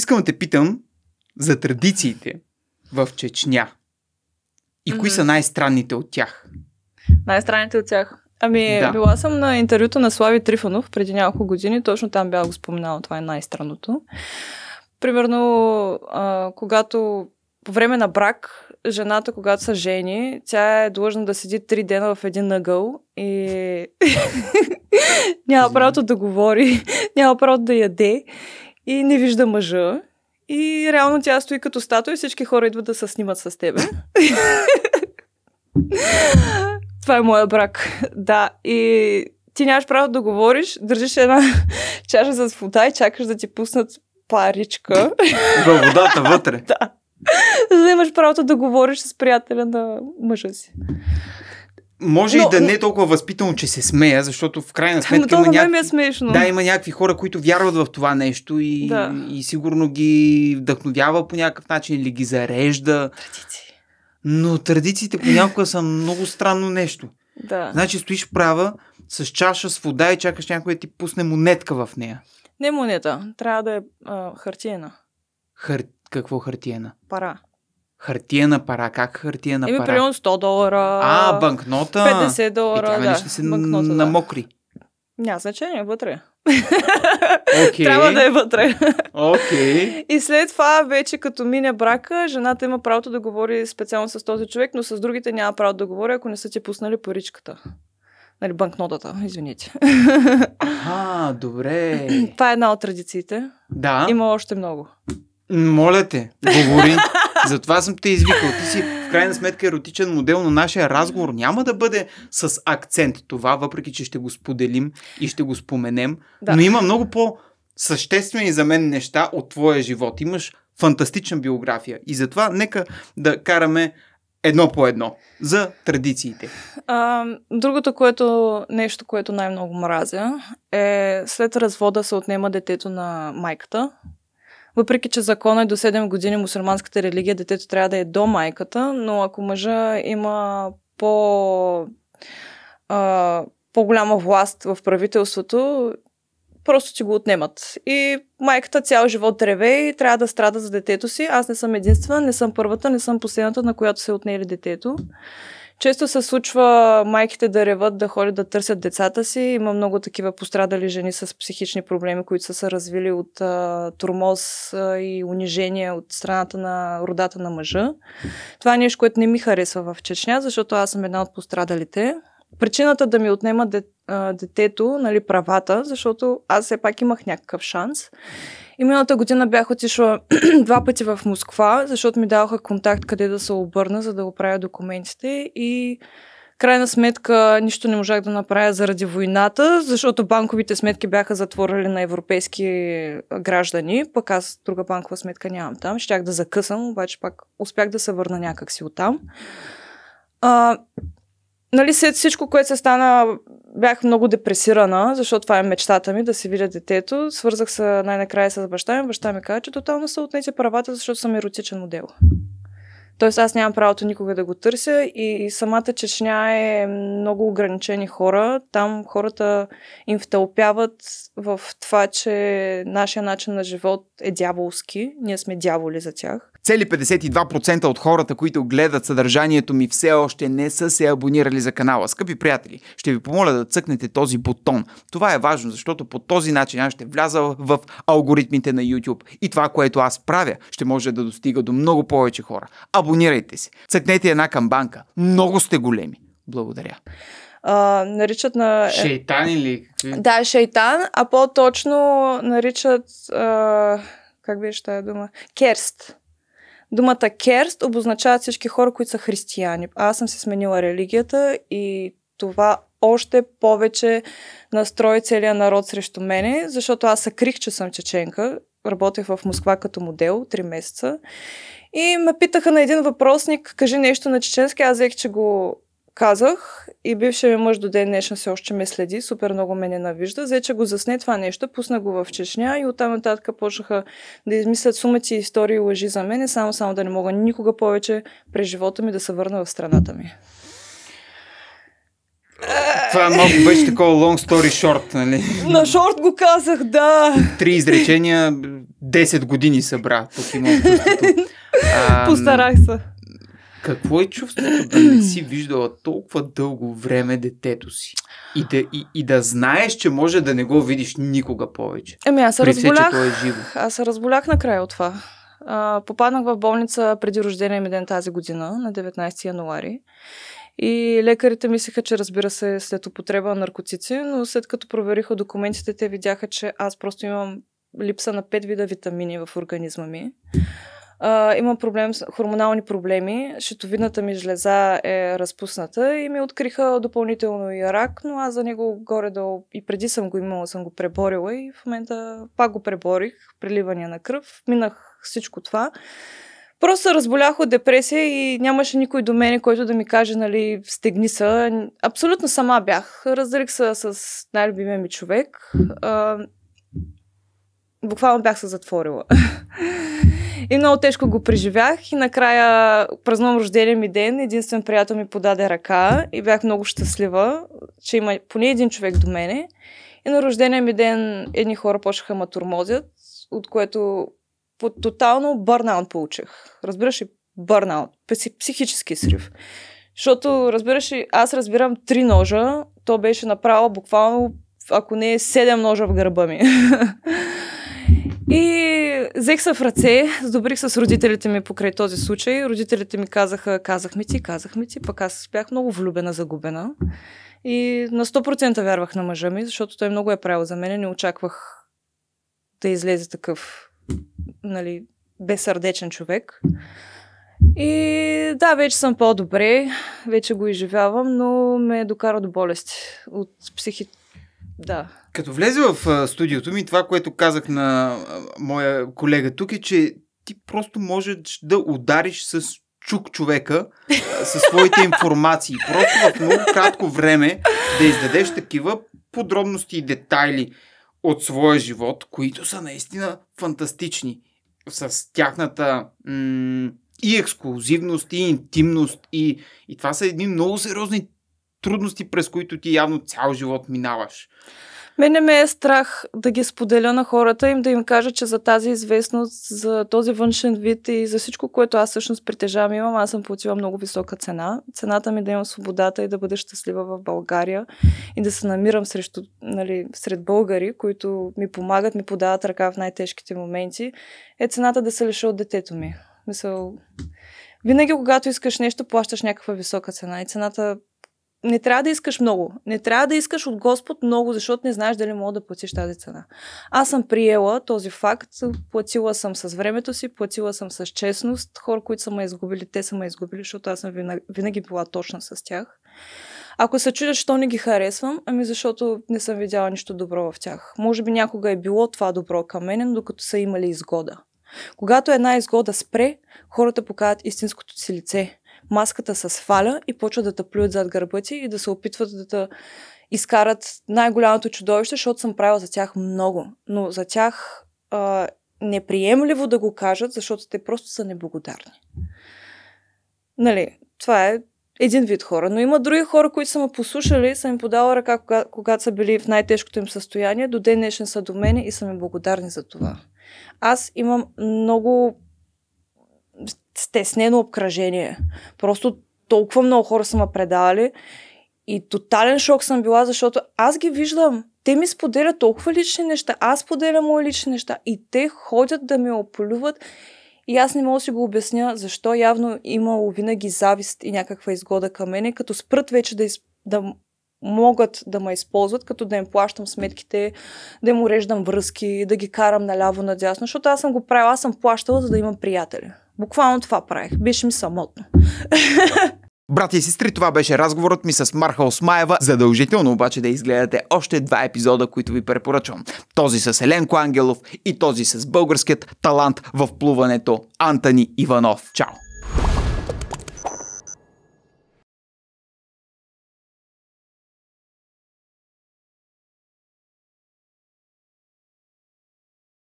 Искам да те питам за традициите в Чечня. И mm-hmm. кои са най-странните от тях? Най-странните от тях. Ами, да. била съм на интервюто на Слави Трифонов преди няколко години, точно там бях го споменала, това е най-странното. Примерно, а, когато по време на брак, жената, когато са жени, тя е длъжна да седи три дена в един нагъл и няма правото да говори, няма правото да яде и не вижда мъжа. И реално тя стои като статуя и всички хора идват да се снимат с тебе. Това е моя брак. Да, и ти нямаш право да говориш, държиш една чаша с вода и чакаш да ти пуснат паричка. Във водата вътре. да. За да имаш правото да говориш с приятеля на мъжа си може но, и да но... не е толкова възпитано, че се смея, защото в крайна сметка има е някакви... Е смешно. Да, има някакви хора, които вярват в това нещо и, да. и сигурно ги вдъхновява по някакъв начин или ги зарежда. Традиции. Но традициите понякога са много странно нещо. Да. Значи стоиш права с чаша с вода и чакаш някой да ти пусне монетка в нея. Не монета, трябва да е а, хартиена. Хар... Какво хартиена? Пара. Хартиена пара, как хартиена Еми, пара? Еми, примерно 100 долара. А, банкнота. 50 е, долара. Е, да, ще се банкнота, да. Няма значение, вътре. Okay. Трябва да е вътре. Okay. И след това, вече като мине брака, жената има правото да говори специално с този човек, но с другите няма право да говори, ако не са ти пуснали паричката. Нали, банкнотата, извините. А, добре. Това е една от традициите. Да. Има още много. Моля те, говори. Затова съм те извикал. Ти си в крайна сметка еротичен модел, но нашия разговор няма да бъде с акцент това, въпреки че ще го споделим и ще го споменем. Да. Но има много по- съществени за мен неща от твоя живот. Имаш фантастична биография. И затова нека да караме едно по едно за традициите. А, другото което, нещо, което най-много мразя е след развода се отнема детето на майката, въпреки, че закона е до 7 години мусульманската религия, детето трябва да е до майката, но ако мъжа има по, а, по-голяма власт в правителството, просто ти го отнемат. И майката цял живот древе и трябва да страда за детето си. Аз не съм единствена, не съм първата, не съм последната, на която се отнели детето. Често се случва майките да реват, да ходят да търсят децата си. Има много такива пострадали жени с психични проблеми, които са се развили от а, турмоз а, и унижение от страната на родата на мъжа. Това е нещо, което не ми харесва в Чечня, защото аз съм една от пострадалите. Причината да ми отнема а, детето, нали, правата, защото аз все пак имах някакъв шанс. И миналата година бях отишла два пъти в Москва, защото ми даваха контакт къде да се обърна, за да оправя документите и крайна сметка нищо не можах да направя заради войната, защото банковите сметки бяха затворили на европейски граждани, пък аз друга банкова сметка нямам там. Щях да закъсам, обаче пак успях да се върна някакси оттам. А, нали, след всичко, което се стана, бях много депресирана, защото това е мечтата ми, да се видя детето. Свързах се най-накрая с баща ми. Баща ми каза, че тотално са отнети правата, защото съм еротичен модел. Тоест аз нямам правото никога да го търся и, самата Чечня е много ограничени хора. Там хората им втълпяват в това, че нашия начин на живот е дяволски. Ние сме дяволи за тях. Цели 52% от хората, които гледат съдържанието ми, все още не са се абонирали за канала. Скъпи приятели, ще ви помоля да цъкнете този бутон. Това е важно, защото по този начин аз ще вляза в алгоритмите на YouTube. И това, което аз правя, ще може да достига до много повече хора. Абонирайте се. Цъкнете една камбанка. Много сте големи. Благодаря а, наричат на... Е, шейтан или Да, шейтан, а по-точно наричат... А, как беше тая дума? Керст. Думата керст обозначава всички хора, които са християни. Аз съм се сменила религията и това още повече настрои целият народ срещу мене, защото аз съкрих, че съм чеченка. Работех в Москва като модел 3 месеца. И ме питаха на един въпросник, кажи нещо на чеченски. Аз взех, че го казах и бившия ми мъж до ден днешен се още ме следи, супер много ме ненавижда. Взе, че го засне това нещо, пусна го в Чечня и оттам нататък почнаха да измислят сумати истории и лъжи за мен, само само да не мога никога повече през живота ми да се върна в страната ми. Това много беше такова long story short, нали? На шорт го казах, да. Три изречения, 10 години събра. Тук имам Постарах се. Какво е чувството да не си виждала толкова дълго време детето си? И да, и, и да знаеш, че може да не го видиш никога повече. Еми, аз се разболях. Се, е живо. Аз се разболях накрая от това. А, попаднах в болница преди рождения ми ден тази година, на 19 януари. И лекарите мислеха, че разбира се е след употреба на наркотици, но след като провериха документите, те видяха, че аз просто имам липса на 5 вида витамини в организма ми а, имам проблем с хормонални проблеми, щитовидната ми жлеза е разпусната и ми откриха допълнително и рак, но аз за него горе-долу и преди съм го имала, съм го преборила и в момента пак го преборих, преливания на кръв, минах всичко това. Просто се разболях от депресия и нямаше никой до мене, който да ми каже, нали, стегни се. Абсолютно сама бях. Разделих се с най-любимия ми човек. А, буквално бях се затворила. И много тежко го преживях и накрая празнувам рождения ми ден. Единствен приятел ми подаде ръка и бях много щастлива, че има поне един човек до мене. И на рождения ми ден едни хора почнаха ма турмозят, от което по тотално бърнаут получих. Разбираш ли? Бърнаут. Психически срив. Защото, разбираш ли, аз разбирам три ножа, то беше направо буквално, ако не е седем ножа в гърба ми. И взех се в ръце, сдобрих с родителите ми покрай този случай. Родителите ми казаха, казахме ти, казахме ти, пък аз бях много влюбена, загубена. И на 100% вярвах на мъжа ми, защото той много е правил за мен. Не очаквах да излезе такъв, нали, безсърдечен човек. И да, вече съм по-добре, вече го изживявам, но ме е докара до болести от психи... Да. Като влезе в студиото ми, това, което казах на моя колега тук е, че ти просто можеш да удариш с чук човека със своите информации. Просто в много кратко време да издадеш такива подробности и детайли от своя живот, които са наистина фантастични. С тяхната м- и ексклюзивност, и интимност, и, и това са едни много сериозни трудности, през които ти явно цял живот минаваш. Мене ме е страх да ги споделя на хората им, да им кажа, че за тази известност, за този външен вид и за всичко, което аз всъщност притежавам, имам, аз съм получила много висока цена. Цената ми е да имам свободата и да бъда щастлива в България и да се намирам срещу, нали, сред българи, които ми помагат, ми подават ръка в най-тежките моменти, е цената да се лиша от детето ми. Мисъл, винаги, когато искаш нещо, плащаш някаква висока цена и цената не трябва да искаш много. Не трябва да искаш от Господ много, защото не знаеш дали мога да платиш тази цена. Аз съм приела този факт, платила съм с времето си, платила съм с честност. Хора, които са ме изгубили, те са ме изгубили, защото аз съм винаги, винаги била точна с тях. Ако се чудят, що не ги харесвам, ами защото не съм видяла нищо добро в тях. Може би някога е било това добро към мен, докато са имали изгода. Когато една изгода спре, хората показват истинското си лице маската се сваля и почват да тъплюят зад гърба ти и да се опитват да те изкарат най-голямото чудовище, защото съм правила за тях много. Но за тях а, неприемливо да го кажат, защото те просто са неблагодарни. Нали, това е един вид хора. Но има други хора, които са ме послушали, съм им подала ръка, кога, когато са били в най-тежкото им състояние. До ден днешен са до мене и са ми благодарни за това. Аз имам много стеснено обкръжение. Просто толкова много хора са ме предавали и тотален шок съм била, защото аз ги виждам. Те ми споделят толкова лични неща, аз споделям мои лични неща и те ходят да ме оплюват и аз не мога да си го обясня защо явно имало винаги завист и някаква изгода към мене, като спрат вече да, из... да могат да ме използват, като да им плащам сметките, да им уреждам връзки, да ги карам наляво-надясно, защото аз съм го правила, аз съм плащала, за да имам приятели. Буквално това правих. Беше ми самотно. Брати и сестри, това беше разговорът ми с Марха Осмаева. Задължително обаче да изгледате още два епизода, които ви препоръчвам. Този с Еленко Ангелов и този с българският талант в плуването Антони Иванов. Чао!